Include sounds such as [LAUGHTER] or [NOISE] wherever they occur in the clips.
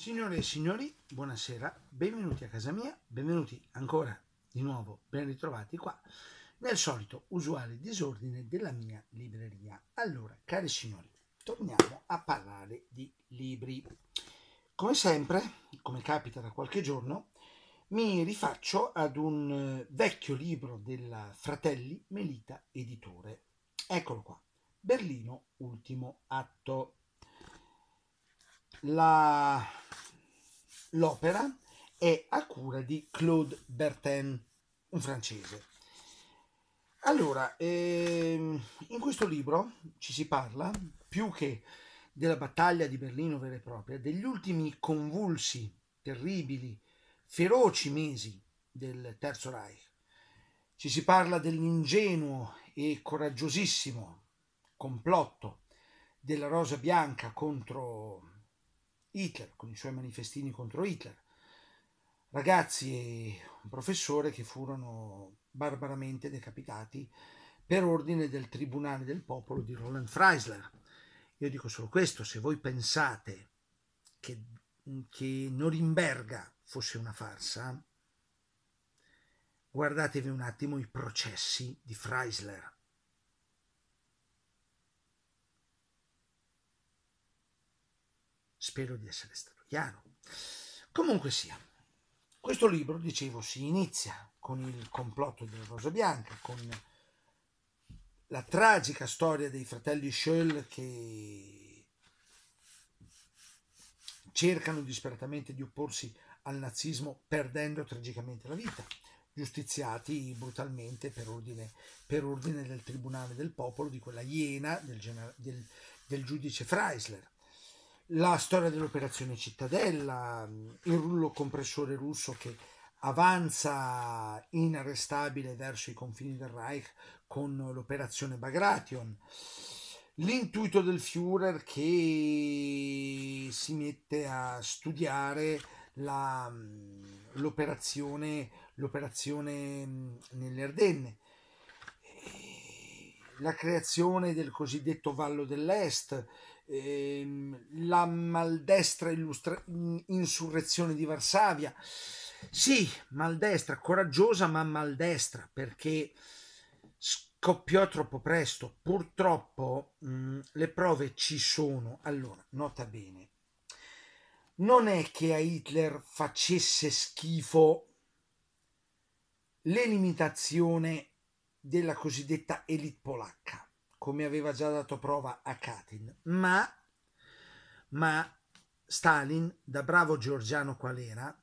Signore e signori, buonasera, benvenuti a casa mia, benvenuti ancora di nuovo, ben ritrovati qua, nel solito usuale disordine della mia libreria. Allora, cari signori, torniamo a parlare di libri. Come sempre, come capita da qualche giorno, mi rifaccio ad un eh, vecchio libro della Fratelli Melita Editore. Eccolo qua, Berlino, ultimo atto la, l'opera è a cura di Claude Bertin, un francese. Allora, ehm, in questo libro ci si parla più che della battaglia di Berlino vera e propria, degli ultimi convulsi, terribili, feroci mesi del Terzo Reich. Ci si parla dell'ingenuo e coraggiosissimo complotto della Rosa Bianca contro Hitler, con i suoi manifestini contro Hitler, ragazzi e un professore che furono barbaramente decapitati per ordine del Tribunale del Popolo di Roland Freisler. Io dico solo questo, se voi pensate che, che Norimberga fosse una farsa, guardatevi un attimo i processi di Freisler Spero di essere stato chiaro. Comunque sia, questo libro, dicevo, si inizia con il complotto della Rosa Bianca, con la tragica storia dei fratelli Scholl che cercano disperatamente di opporsi al nazismo perdendo tragicamente la vita, giustiziati brutalmente per ordine, per ordine del Tribunale del Popolo di quella iena del, del, del giudice Freisler la storia dell'operazione Cittadella, il rullo compressore russo che avanza inarrestabile verso i confini del Reich con l'operazione Bagration, l'intuito del Führer che si mette a studiare la, l'operazione, l'operazione mm, nelle Ardenne, la creazione del cosiddetto Vallo dell'Est, ehm, la maldestra illustra- insurrezione di Varsavia. Sì, maldestra, coraggiosa ma maldestra, perché scoppiò troppo presto. Purtroppo mh, mm, le prove ci sono. Allora, nota bene, non è che a Hitler facesse schifo l'eliminazione della cosiddetta elite polacca come aveva già dato prova a Katyn, ma, ma Stalin, da bravo georgiano qual era,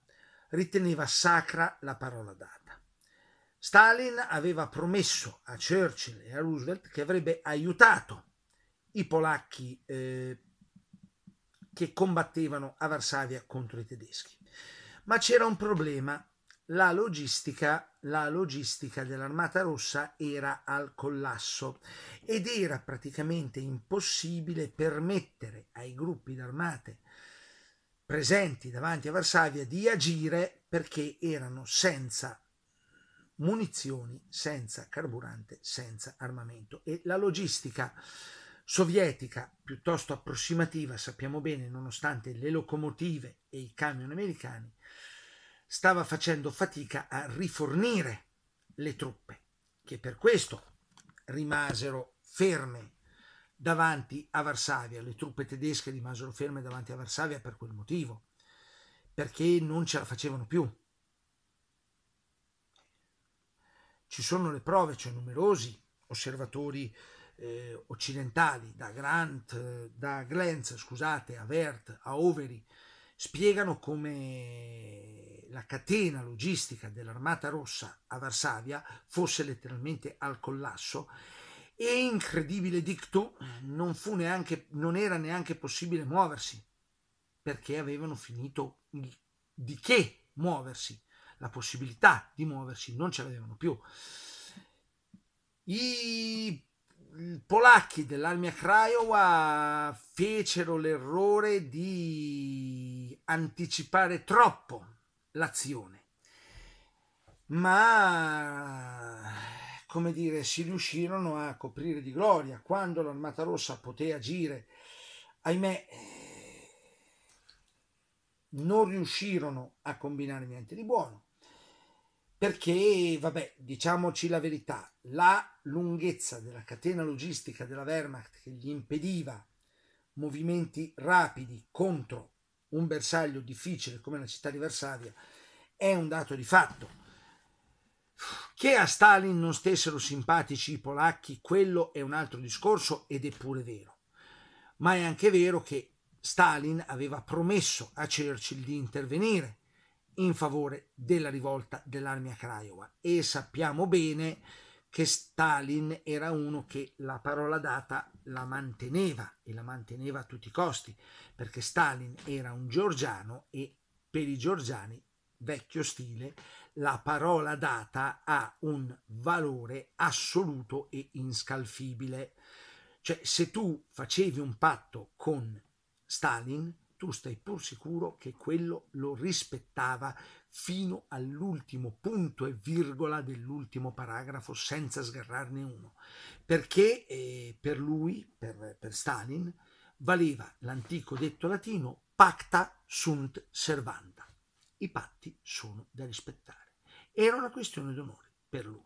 riteneva sacra la parola data. Stalin aveva promesso a Churchill e a Roosevelt che avrebbe aiutato i polacchi eh, che combattevano a Varsavia contro i tedeschi. Ma c'era un problema la logistica, la logistica dell'Armata Rossa era al collasso ed era praticamente impossibile permettere ai gruppi d'armate presenti davanti a Varsavia di agire perché erano senza munizioni, senza carburante, senza armamento e la logistica sovietica piuttosto approssimativa, sappiamo bene, nonostante le locomotive e i camion americani, stava facendo fatica a rifornire le truppe, che per questo rimasero ferme davanti a Varsavia, le truppe tedesche rimasero ferme davanti a Varsavia per quel motivo, perché non ce la facevano più. Ci sono le prove, c'è cioè numerosi osservatori eh, occidentali, da Grant, eh, da Glenz, scusate, a Wert, a Overi, spiegano come la catena logistica dell'Armata Rossa a Varsavia fosse letteralmente al collasso e incredibile dicto non, fu neanche, non era neanche possibile muoversi perché avevano finito di che muoversi, la possibilità di muoversi non ce l'avevano più. I i polacchi dell'armia Craiova fecero l'errore di anticipare troppo l'azione, ma come dire, si riuscirono a coprire di gloria quando l'Armata Rossa poté agire. Ahimè, eh, non riuscirono a combinare niente di buono perché, vabbè, diciamoci la verità, la lunghezza della catena logistica della Wehrmacht che gli impediva movimenti rapidi contro un bersaglio difficile come la città di Varsavia è un dato di fatto. Che a Stalin non stessero simpatici i polacchi, quello è un altro discorso ed è pure vero. Ma è anche vero che Stalin aveva promesso a Churchill di intervenire in favore della rivolta dell'armia Craiova e sappiamo bene che Stalin era uno che la parola data la manteneva e la manteneva a tutti i costi perché Stalin era un georgiano e per i georgiani vecchio stile la parola data ha un valore assoluto e inscalfibile cioè se tu facevi un patto con Stalin tu stai pur sicuro che quello lo rispettava fino all'ultimo punto e virgola dell'ultimo paragrafo senza sgarrarne uno, perché eh, per lui, per, per Stalin, valeva l'antico detto latino pacta sunt servanda. I patti sono da rispettare. Era una questione d'onore per lui.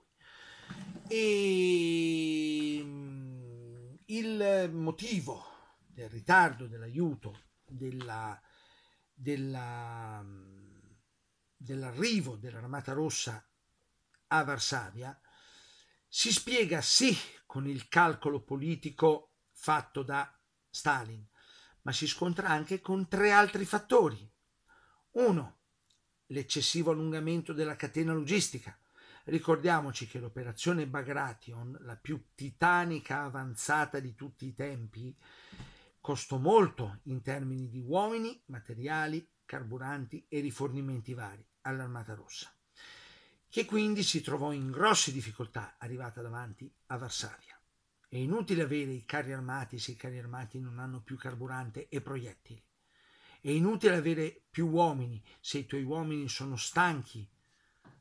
E ehm, il motivo del ritardo dell'aiuto della, della, dell'arrivo dell'Armata Rossa a Varsavia si spiega sì con il calcolo politico fatto da Stalin, ma si scontra anche con tre altri fattori. Uno, l'eccessivo allungamento della catena logistica. Ricordiamoci che l'operazione Bagration, la più titanica avanzata di tutti i tempi, Costò molto in termini di uomini, materiali, carburanti e rifornimenti vari all'Armata Rossa, che quindi si trovò in grosse difficoltà arrivata davanti a Varsavia. È inutile avere i carri armati se i carri armati non hanno più carburante e proiettili. È inutile avere più uomini se i tuoi uomini sono stanchi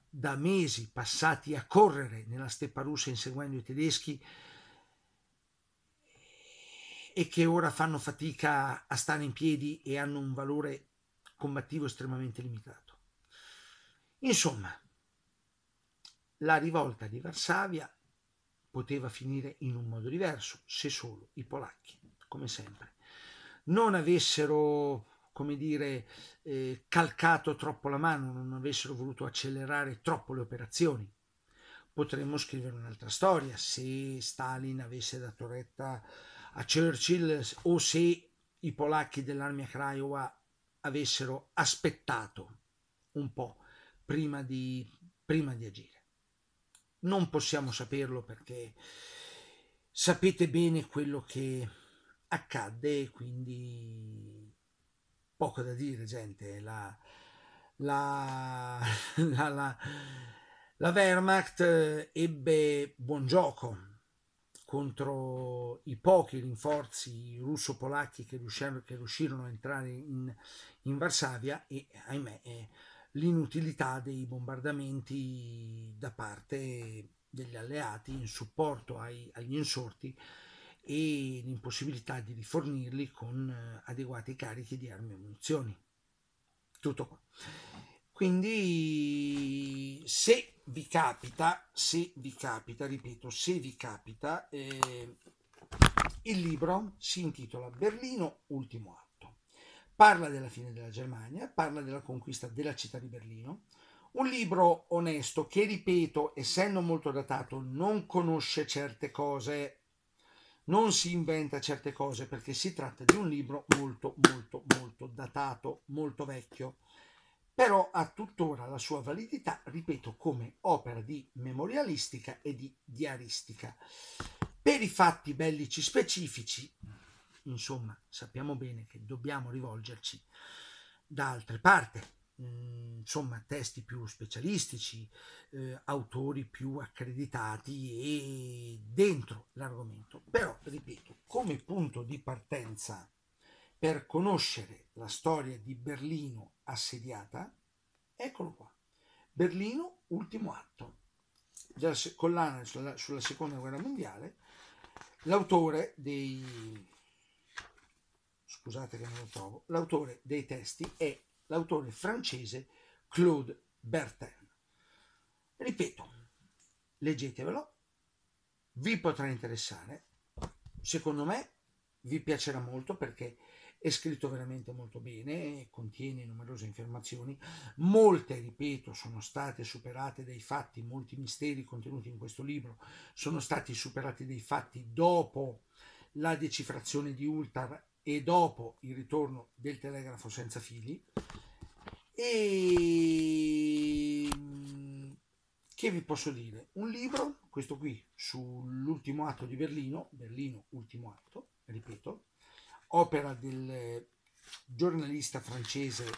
da mesi passati a correre nella steppa russa inseguendo i tedeschi e che ora fanno fatica a stare in piedi e hanno un valore combattivo estremamente limitato. Insomma, la rivolta di Varsavia poteva finire in un modo diverso se solo i polacchi, come sempre, non avessero, come dire, eh, calcato troppo la mano, non avessero voluto accelerare troppo le operazioni. Potremmo scrivere un'altra storia se Stalin avesse dato retta a Churchill o se i polacchi dell'armia Krajowa avessero aspettato un po' prima di, prima di agire. Non possiamo saperlo perché sapete bene quello che accadde, quindi poco da dire, gente. La, la, [LAUGHS] la, la, la Wehrmacht ebbe buon gioco contro i pochi rinforzi russo-polacchi che, che riuscirono, a entrare in, in Varsavia e ahimè l'inutilità dei bombardamenti da parte degli alleati in supporto ai, agli insorti e l'impossibilità di rifornirli con eh, adeguati carichi di armi e munizioni. Tutto qua. Quindi se vi capita, se vi capita, ripeto, se vi capita, eh, il libro si intitola Berlino, ultimo atto. Parla della fine della Germania, parla della conquista della città di Berlino. Un libro onesto che, ripeto, essendo molto datato, non conosce certe cose, non si inventa certe cose perché si tratta di un libro molto, molto, molto datato, molto vecchio però ha tuttora la sua validità, ripeto, come opera di memorialistica e di diaristica. Per i fatti bellici specifici, insomma, sappiamo bene che dobbiamo rivolgerci da altre parti, mm, insomma, testi più specialistici, eh, autori più accreditati e dentro l'argomento. Però, ripeto, come punto di partenza per conoscere la storia di Berlino assediata, eccolo qua. Berlino, ultimo atto, già collana sulla, sulla seconda guerra mondiale, l'autore dei scusate che non lo trovo, l'autore dei testi è l'autore francese Claude Bertin. Ripeto, leggetevelo, vi potrà interessare, secondo me vi piacerà molto perché è scritto veramente molto bene, contiene numerose informazioni, molte, ripeto, sono state superate dai fatti, molti misteri contenuti in questo libro sono stati superati dai fatti dopo la decifrazione di Ultar e dopo il ritorno del telegrafo senza fili e mm, che vi posso dire? Un libro, questo qui, sull'ultimo atto di Berlino, Berlino ultimo atto, ripeto, opera del giornalista francese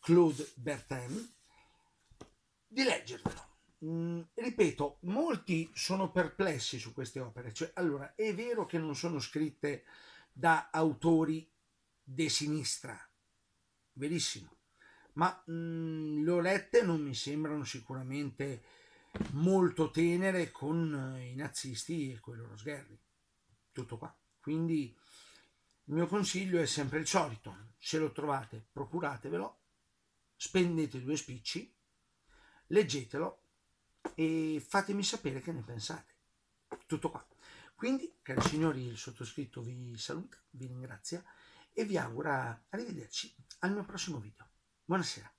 Claude Bertin, di leggervelo. Mm, ripeto, molti sono perplessi su queste opere. Cioè, allora, è vero che non sono scritte da autori de sinistra, verissimo, ma mm, le ho lette non mi sembrano sicuramente molto tenere con i nazisti e con i loro sgherri. Tutto qua. Quindi il mio consiglio è sempre il solito, se lo trovate procuratevelo, spendete due spicci, leggetelo e fatemi sapere che ne pensate. Tutto qua. Quindi, cari signori, il sottoscritto vi saluta, vi ringrazia e vi augura arrivederci al mio prossimo video. Buonasera.